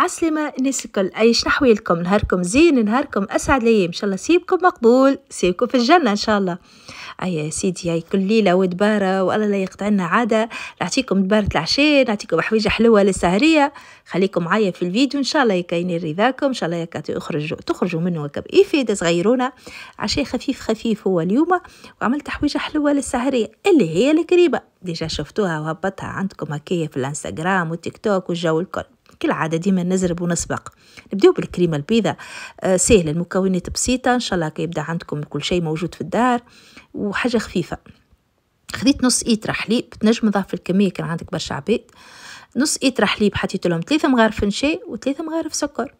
عسلمة الناس الكل أيش لكم نهاركم زين نهاركم أسعد ليام إن شاء الله سيبكم مقبول سيبكم في الجنة إن شاء الله أي سيدي أي كل ليلة ودبارة والله لا يقطع لنا عادة نعطيكم دبارة العشاء نعطيكم حويجة حلوة للسهرية خليكم معايا في الفيديو إن شاء الله يكاين رضاكم إن شاء الله يكا تخرجوا تخرجوا منه هكا بإفادة صغيرونة عشاء خفيف خفيف هو اليوم وعملت حويجة حلوة للسهرية اللي هي الكريبة ديجا شفتوها وهبطها عندكم هكايا في الانستغرام والتيك توك والجو الكل كالعاده ديما نزرب ونسبق نبداو بالكريمه البيضاء آه سهله المكونات بسيطه ان شاء الله كيبدا عندكم كل شيء موجود في الدار وحاجه خفيفه خديت نص ايتر حليب تنجم تضاف الكميه كان عندك برشا عباد نص ايتر حليب حطيت لهم ثلاثه مغارف نشاء وثلاثه مغارف سكر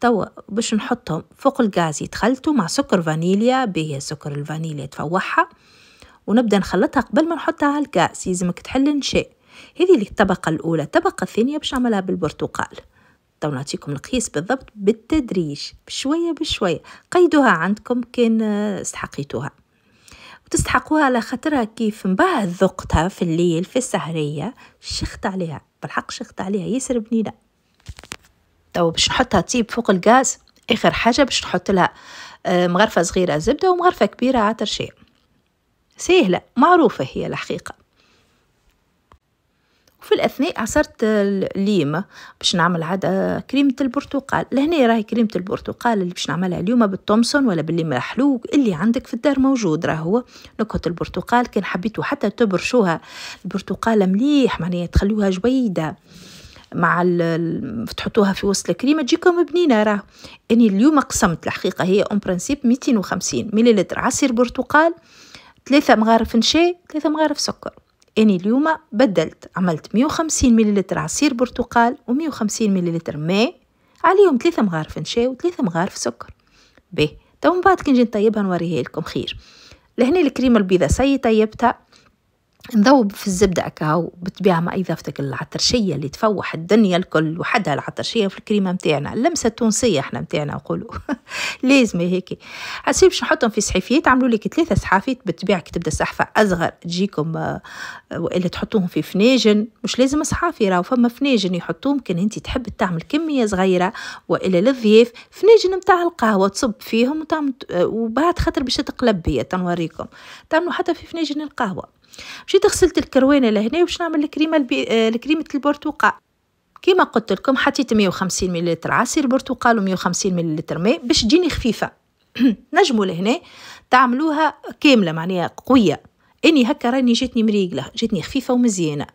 توا باش نحطهم فوق الغاز يتخلطوا مع سكر فانيليا به سكر الفانيليا تفوحها ونبدا نخلطها قبل ما نحطها على الغاز يلزمك تحل النشاء هذه الطبقة الأولى الطبقة الثانية باش نعملها بالبرتقال تو نعطيكم القياس بالضبط بالتدريج بشوية بشوية قيدوها عندكم كان آه، استحقيتوها وتستحقوها على خاطرها كيف من بعد ذقتها في الليل في السهرية شخت عليها بالحق شخت عليها ياسر بنينة تو باش نحطها تيب فوق الغاز اخر حاجه باش نحط لها آه، مغرفه صغيره زبده ومغرفه كبيره عطر شيء سهله معروفه هي الحقيقه وفي الأثناء عصرت الليم باش نعمل عاد كريمة البرتقال لهنا راهي كريمة البرتقال اللي باش نعملها اليوم بالتومسون ولا بالليم الحلو اللي عندك في الدار موجود راهو نكهة البرتقال كان حبيتو حتى تبرشوها البرتقالة مليح معناها تخلوها جويدة مع تحطوها في وسط الكريمه تجيكم بنينه راه اني اليوم قسمت الحقيقه هي اون برانسيب 250 مليلتر عصير برتقال ثلاثة مغارف نشاي ثلاثة مغارف سكر اني اليوم بدلت عملت 150 ملل عصير برتقال و150 ملل ماء عليهم ثلاثة مغارف نشا وثلاثة مغارف سكر به تو من بعد كي نجي نطيبها نوريها لكم خير لهنا الكريمة البيضه سي طيبتها نذوب في الزبدة أكا وبتبيع مع إضافتك العطرشية اللي تفوح الدنيا الكل وحدها العطرشية في الكريمة متاعنا اللمسة التونسية احنا متاعنا نقولوا لازم هيك هسي باش نحطهم في صحيفيات تعملوا لك ثلاثة صحافيت بتبيع كي تبدا الصحفة أصغر تجيكم آه، وإلا تحطوهم في فناجن مش لازم صحافي راهو فما فناجن يحطوهم كان أنت تحب تعمل كمية صغيرة وإلا للضياف فناجن متاع القهوة تصب فيهم وتعمل آه، وبعد خاطر باش تقلب هي تنوريكم تعملوا حتى في فناجن القهوة مشيت غسلت الكروينه لهنا باش نعمل الكريمه البي... آه، الكريمه البرتقال كيما قلت لكم حطيت 150 ملل عصير برتقال و150 ملل ماء باش تجيني خفيفه نجموا لهنا تعملوها كامله معناها قويه اني هكا راني جاتني مريقله جاتني خفيفه ومزيانه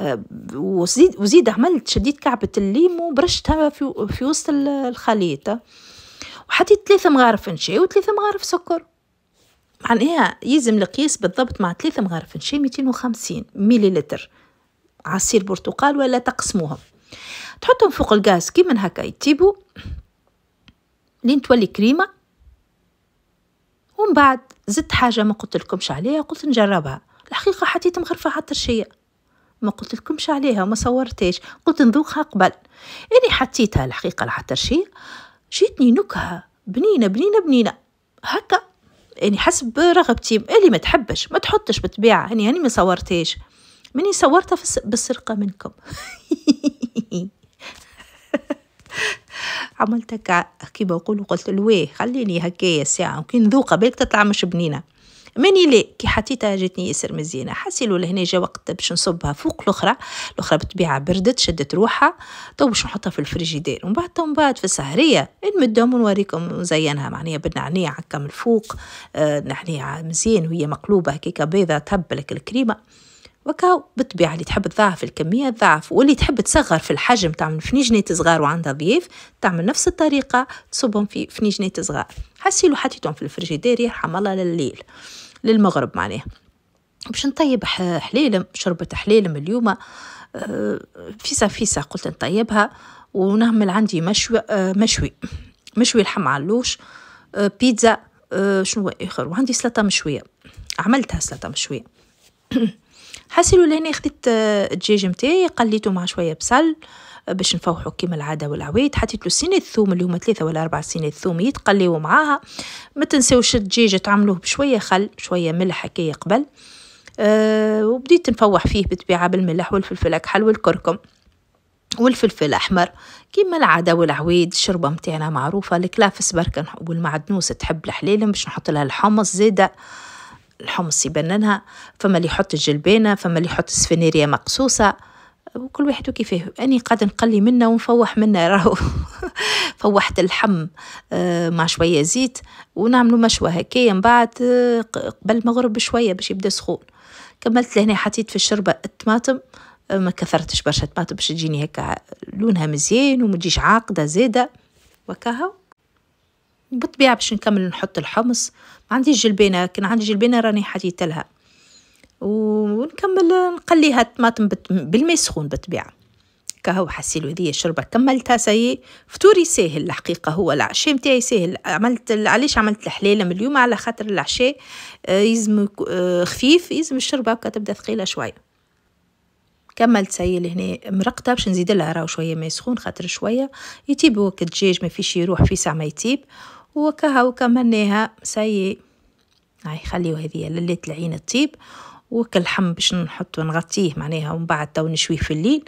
آه، وزيد وزيد عملت شديت كعبه الليم وبرشتها في, في وسط الخليط وحطيت ثلاثة مغارف نشا وثلاثة مغارف سكر معناها يلزم القياس بالضبط مع ثلاثة مغارف ميتين وخمسين مليلتر عصير برتقال ولا تقسموهم تحطهم فوق الغاز كيما هكا يطيبو لين تولي كريمة ومن بعد زدت حاجة ما قلت لكمش عليها قلت نجربها الحقيقة حطيت مغرفة حتى شيء ما قلت لكمش عليها وما صورتهاش قلت نذوقها قبل اني حطيتها الحقيقة لحتى شيء جيتني نكهة بنينة بنينة بنينة هكا يعني حسب رغبتي اللي ما تحبش ما تحطش بالطبيعة هني يعني هني ما صورتهاش مني صورتها في بالسرقة منكم عملت كيما نقولوا قلت لويه خليني هكايا ساعة كي نذوقها بالك تطلع مش بنينة ماني لا كي حطيتها جاتني ياسر مزيانه حسيلو لهنا جا وقت باش نصبها فوق الاخرى الاخرى بالطبيعه بردت شدت روحها تو باش نحطها في الفريجيدير ومن بعد من بعد في السهريه نمدهم ونوريكم نزينها معناها بالنعناع هكا من الفوق آه نعناع مزيان وهي مقلوبه هكاك بيضه تهبلك الكريمه وكاو بالطبيعة اللي تحب تضاعف الكمية تضاعف واللي تحب تصغر في الحجم تعمل فنيجنات صغار وعندها ضيف تعمل نفس الطريقة تصبهم في فنيجنات صغار حسيلو حطيتهم في الفريجيدير يرحم الله لليل للمغرب معناها باش نطيب حليلم شربة حليلم اليوم آه، فيسا فيسا قلت نطيبها ونعمل عندي مشوي آه، مشوي مشوي الحم علوش آه، بيتزا شنو اخر وعندي سلطه مشويه عملتها سلطه مشويه حاسيلو لهنا خديت آه، الدجاج نتاعي قليته مع شويه بصل آه، باش نفوحو كيما العاده والعويد حطيت له سنين الثوم اللي هما ثلاثه ولا اربع سنين الثوم يتقليو معاها ما تنساوش الدجاج تعملوه بشويه خل شويه ملح هكايا قبل أه وبديت نفوح فيه بالطبيعه بالملح والفلفل الاكحل والكركم والفلفل الاحمر كيما العاده والعويد الشربه نتاعنا معروفه الكلافس برك والمعدنوس تحب الحليلم باش نحط لها الحمص زيده الحمص يبننها فما اللي يحط الجلبانة فما اللي يحط السفنيرية مقصوصة كل واحد وكيفاه أني قاعدة نقلي منه ونفوح منه راهو فوحت اللحم آه، مع شوية زيت ونعملو مشوى هكايا من بعد آه، قبل المغرب بشوية باش يبدا سخون كملت لهنا حطيت في الشربة الطماطم آه، ما كثرتش برشا طماطم باش تجيني هكا لونها مزيان وما تجيش عاقدة زيدة وكهو بالطبيعة باش نكمل نحط الحمص ما عنديش جلبانة كان عندي جلبانة راني حطيت لها ونكمل نقليها الطماطم بالماء سخون بالطبيعة كهو حسيلو هذه الشربة كملتها سي فطوري ساهل الحقيقة هو العشاء متاعي ساهل عملت علاش عملت الحلالة من اليوم على خاطر العشاء آه، يزم آه، خفيف يزم الشربة هكا تبدا ثقيلة شوية كملت سي لهنا مرقتها باش نزيد لها راهو شويه ماء سخون خاطر شويه يتيب وقت الدجاج ما فيش يروح في ساعه ما يتيب وكهو كمانيها سي هاي خليو هذه للي العين وكل حم باش نحطو نغطيه معناها ومن بعد تو نشويه في الليل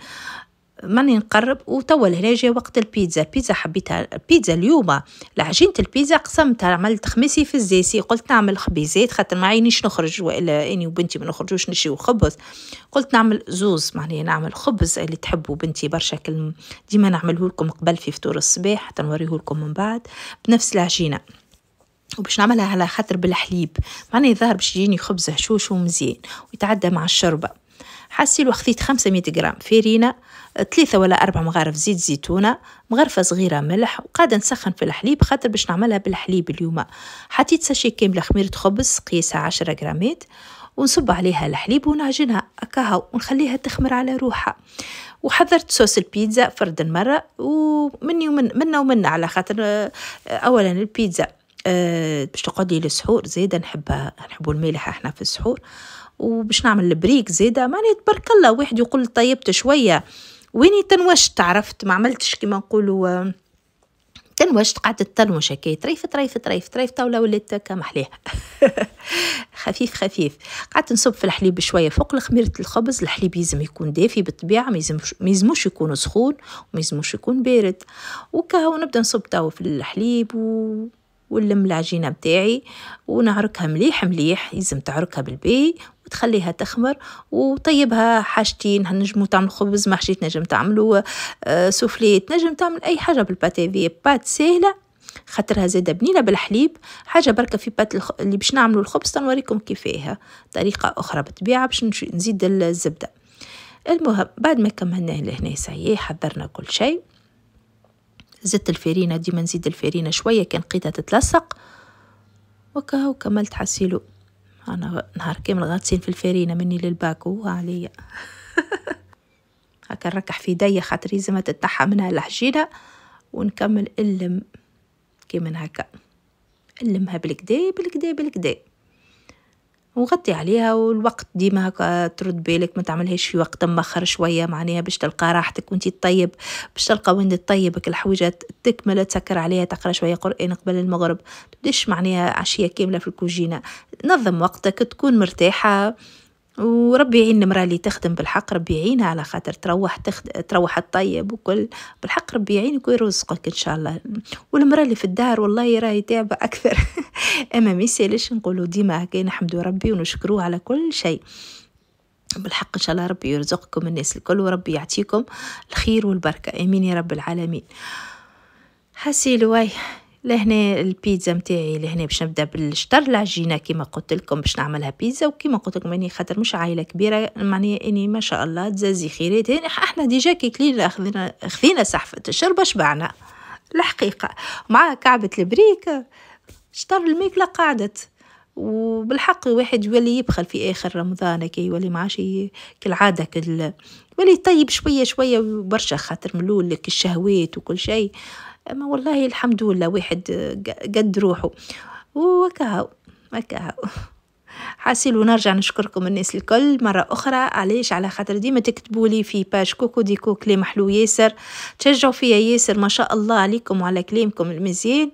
ماني نقرب وتوا لهنا جا وقت البيتزا البيتزا حبيتها البيتزا اليوم لعجينه البيتزا قسمتها عملت خميسي في الزيسي قلت نعمل خبيزات خاطر ما عينيش نخرج والا اني وبنتي ما نخرجوش نشيو خبز قلت نعمل زوز معناها نعمل خبز اللي تحبوا بنتي برشا كل ديما نعمله لكم قبل في فطور الصباح حتى نوريه لكم من بعد بنفس العجينه وباش نعملها على خاطر بالحليب معناها ظهر باش يجيني خبز هشوش ومزيان ويتعدى مع الشوربه حاسيل وخذيت 500 غرام فرينه ثلاثة ولا أربع مغارف زيت زيتونة مغرفة صغيرة ملح وقاعدة نسخن في الحليب خاطر باش نعملها بالحليب اليوم حطيت ساشي كاملة خميرة خبز قياسها عشرة غرامات ونصب عليها الحليب ونعجنها أكاها ونخليها تخمر على روحها وحضرت صوص البيتزا فرد المرة ومني ومن منا ومنا على خاطر أولا البيتزا أه باش تقعد لي السحور زيدا نحبها نحبوا الملح احنا في السحور وباش نعمل البريك زيدا معني تبارك الله واحد يقول طيبت شويه ويني تنوشت عرفت ما عملتش كما نقولوا آه، تنوشت قعدت تنوش هكا تريف تريف تريف تريف طاوله ولات كمحليها خفيف خفيف قعدت نصب في الحليب شويه فوق خميره الخبز الحليب يلزم يكون دافي بالطبيعه ما يلزموش يكون سخون وما يلزموش يكون بارد وكهو نبدا نصب توا في الحليب و ونلم العجينه بتاعي ونعركها مليح مليح يلزم تعركها بالبي وتخليها تخمر وطيبها حاجتين هنجمو تعمل خبز محشي تنجم تعملو آه، سوفلي تنجم تعمل اي حاجه بالباتي في بات سهله خاطرها زادة بنينة بالحليب حاجة بركة في بات الخ... اللي باش نعملو الخبز تنوريكم كيفاه طريقة أخرى بالطبيعة باش نزيد الزبدة المهم بعد ما كملناه لهنا سيي حضرنا كل شيء زدت الفرينة ديما نزيد الفرينة شوية كان لقيتها تتلصق وكهو كملت حسيلو انا نهار كامل غاطسين في الفرينه مني للباكو عليا هكا نركح في يديا خاطر ما تتنحى منها الحجينه ونكمل اللم كيما هكا اللمها بالكدا بالكدا بالكدا وغطي عليها والوقت ديما هكا ترد بالك ما تعملهاش في وقت مأخر شوية معناها باش تلقى راحتك وانت تطيب باش تلقى وين تطيبك الحويجة تكمل تسكر عليها تقرا شوية قرآن قبل المغرب تديش معناها عشية كاملة في الكوجينة نظم وقتك تكون مرتاحة وربي يعين المرأة اللي تخدم بالحق ربي يعينها على خاطر تروح تخد... تروح الطيب وكل بالحق ربي يعينك ويرزقك إن شاء الله والمرأة اللي في الدار والله راهي تعبة أكثر أما ما يسالش نقولوا ديما هكا نحمدوا ربي ونشكروه على كل شيء بالحق ان شاء الله ربي يرزقكم الناس الكل وربي يعطيكم الخير والبركه امين يا رب العالمين حسي لواي لهنا البيتزا متاعي لهنا باش نبدا بالشطر العجينه كيما قلت لكم باش نعملها بيتزا وكيما قلت لكم اني خاطر مش عائله كبيره معناها اني ما شاء الله تزازي خيرات هنا يعني احنا ديجا كي كلينا خذينا خذينا سحفه الشربه شبعنا الحقيقه مع كعبه البريك شطر الماكله قعدت وبالحق واحد يولي يبخل في اخر رمضان كي يولي معاش كالعاده كل يولي يطيب شويه شويه برشا خاطر ملول لك الشهوات وكل شيء اما والله الحمد لله واحد قد روحه وكهو هكا حاسيل ونرجع نشكركم الناس الكل مرة أخرى علاش على خاطر ديما تكتبوا لي في باج كوكو ديكو كلام حلو ياسر تشجعوا فيا ياسر ما شاء الله عليكم وعلى كلامكم المزيان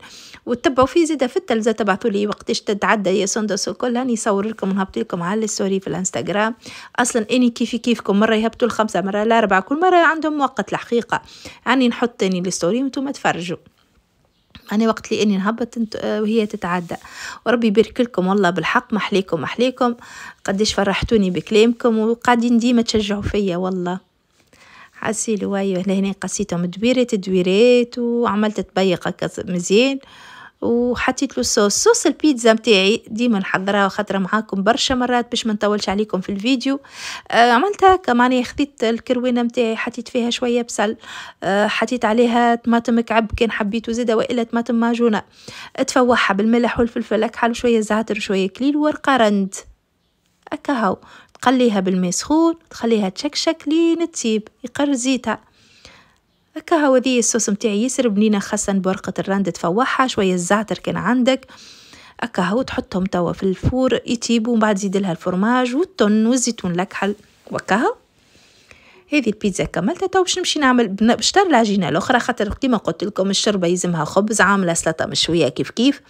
وتتبعوا في زيادة في التلفزة تبعتوا لي وقتاش تتعدى يا سندس الكل هاني صور لكم ونهبط لكم على الستوري في الانستغرام أصلا إني كيفي كيفكم مرة يهبطوا الخمسة مرة الأربعة كل مرة عندهم وقت الحقيقة عني نحط تاني الستوري وانتم تفرجوا أنا وقت لي إني نهبط آه، وهي تتعدى وربي يبارك لكم والله بالحق محليكم محليكم قديش فرحتوني بكلامكم وقاعدين ديما تشجعوا فيا والله حسيلو أيوه لهنا قصيتهم دويرات دويرات وعملت تبيق هكا مزيان وحطيت له الصوص صوص البيتزا متاعي ديما نحضرها خاطر معاكم برشا مرات باش ما نطولش عليكم في الفيديو آه عملتها كمان خديت الكروينه متاعي حطيت فيها شويه بصل آه حطيت عليها طماطم مكعب كان حبيته زاده والا طماطم معجونه تفوحها بالملح والفلفل اكحل وشويه زعتر وشويه كليل ورقه رند اكهو تقليها بالماء سخون تخليها تشكشك لين تسيب يقر زيتها هكا هذه الصوص متاعي ياسر بنينة خاصة بورقة الراند تفوحها شوية الزعتر كان عندك هكا هو تحطهم توا في الفور يطيبوا ومن بعد زيدلها لها الفرماج والتن والزيتون الاكحل وكا هذه البيتزا كملتها تو باش نمشي نعمل باش العجينه الاخرى خاطر كيما قلت لكم الشربه يلزمها خبز عامله سلطه مشويه كيف كيف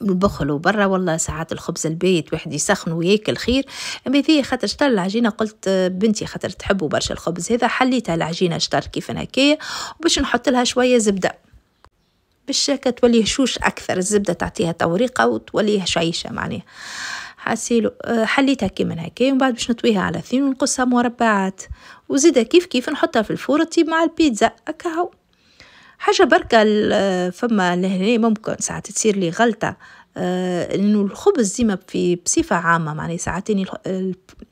بخلو برا والله ساعات الخبز البيت واحد يسخن وياكل خير اما في خاطر شطر العجينه قلت بنتي خاطر تحبوا برشا الخبز هذا حليتها العجينه شطر كيف هكايا باش نحط لها شويه زبده باش تولي هشوش اكثر الزبده تعطيها توريقه وتولي هشعيشه معناها حسيلو آه، حليتها كيما هكا ومن بعد باش نطويها على ثين ونقصها مربعات وزيدها كيف كيف نحطها في الفرن تطيب مع البيتزا اكاهو حاجه بركة فما لهنا ممكن ساعات تصير لي غلطه آه انه الخبز ديما في بصفه عامه معناها ساعات نقول لكم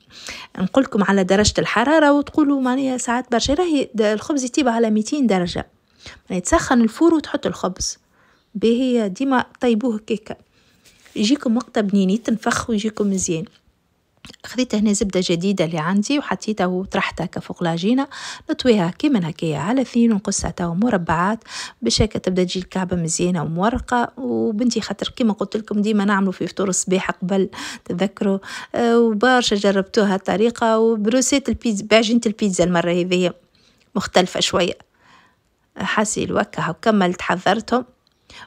نقولكم على درجه الحراره وتقولوا معناها ساعات برشا راهي الخبز يطيب على 200 درجه معني تسخن الفور وتحط الخبز باهي ديما طيبوه كيكه يجيكم وقتها بنينيت تنفخ ويجيكم مزيان خديت هنا زبده جديده اللي عندي وحطيتها وطرحتها كفوق العجينه نطويها كيما هكايا على ثين ونقصها تاو مربعات باش هكا تبدا تجي الكعبه مزيانه ومورقه وبنتي خاطر كيما قلت لكم ديما نعملوا في فطور الصباح قبل تذكروا أه وبرشا جربتوها الطريقه وبروسيت البيتزا بعجينه البيتزا المره هذه مختلفه شويه حاسي الوكه وكملت حذرتهم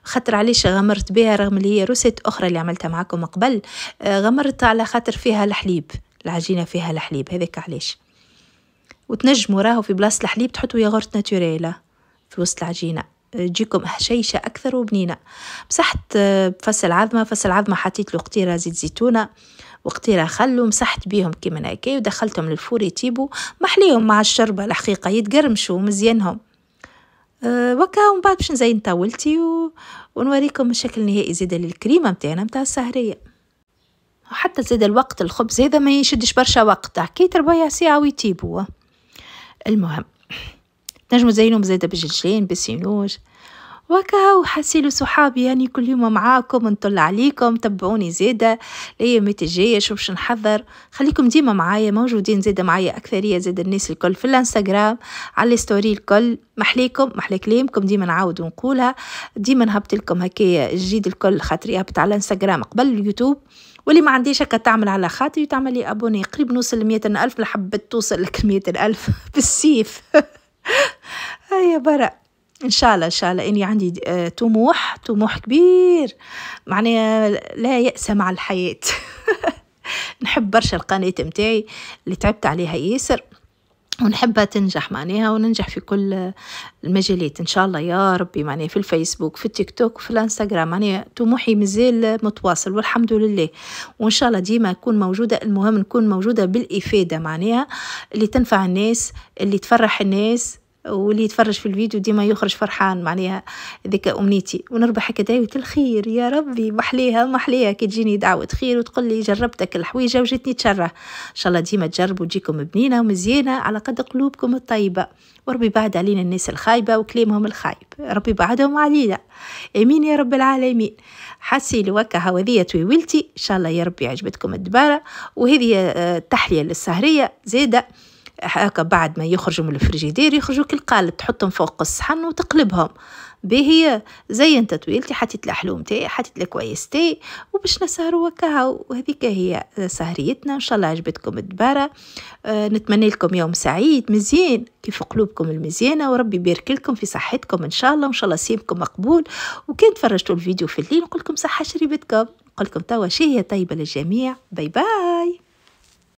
خاطر علاش غمرت بها رغم اللي هي روسيت اخرى اللي عملتها معاكم قبل آه، غمرت على خاطر فيها الحليب العجينه فيها الحليب هذاك علاش وتنجموا راهو في بلاصه الحليب تحطوا ياغورت ناتوريلا في وسط العجينه آه، تجيكم هشيشة أكثر وبنينة مسحت بفص آه، العظمة فص العظمة حطيت له قطيرة زيت زيتونة وقطيرة خل ومسحت بيهم كيما هكا ودخلتهم للفور يطيبوا محليهم مع الشربة الحقيقة يتقرمشوا مزيانهم أه، وكا ومن بعد باش نزين طاولتي و... ونوريكم الشكل النهائي زيدا للكريمه نتاعنا نتاع السهريه وحتى زيد الوقت الخبز هذا ما يشدش برشا وقت حكيت ربع ساعه ويتيبوا المهم نجمو زينو زيدا بجلجلين بسينوج وكاو حسيلو صحابي يعني كل يوم معاكم نطل عليكم تبعوني زيدا ليه متى شو شوف نحضر خليكم ديما معايا موجودين زيدا معايا أكثرية زيدا الناس الكل في الانستغرام على الستوري الكل محليكم محلى كلامكم ديما نعاود ونقولها ديما نهبط لكم هكايا جديد الكل خاطري يهبط على الانستغرام قبل اليوتيوب واللي ما عنديش هكا تعمل على خاطري وتعمل لي ابوني قريب نوصل لمية ألف لحبت توصل لك مية ألف بالسيف هيا برا ان شاء الله ان شاء الله اني عندي آه، طموح طموح كبير معناها لا يأس مع الحياه نحب برشا القناه متاعي اللي تعبت عليها ياسر ونحبها تنجح معناها وننجح في كل المجالات ان شاء الله يا ربي معناها في الفيسبوك في التيك توك في الانستغرام معناها طموحي مازال متواصل والحمد لله وان شاء الله ديما اكون موجوده المهم نكون موجوده بالافاده معناها اللي تنفع الناس اللي تفرح الناس واللي يتفرج في الفيديو ديما يخرج فرحان معناها ذيك امنيتي ونربح هكا دعوه الخير يا ربي محليها محليها كي تجيني دعوه خير وتقول لي جربتك الحويجه وجتني تشره ان شاء الله ديما تجربوا تجيكم بنينه ومزيانه على قد قلوبكم الطيبه وربي بعد علينا الناس الخايبه وكلامهم الخايب ربي بعدهم علينا امين يا رب العالمين حسي لوكا هوذية طويلتي ان شاء الله يا ربي عجبتكم الدباره وهذه آه، تحليه للسهريه زيده هكا بعد ما يخرجوا من الفريجيدير يخرجوا كالقالب تحطهم فوق الصحن وتقلبهم باهي زي انت طويلتي حطيت الاحلوم تاعي حطيت كويس تاعي وباش نسهروا وكاها وهذيك هي سهريتنا ان شاء الله عجبتكم الدباره آه نتمنى لكم يوم سعيد مزيان كيف قلوبكم المزيانه وربي يبارك لكم في صحتكم ان شاء الله وان شاء الله سيمكم مقبول وكان تفرجتوا الفيديو في الليل نقول لكم صحه شريبتكم نقول لكم توا شهيه طيبه للجميع باي باي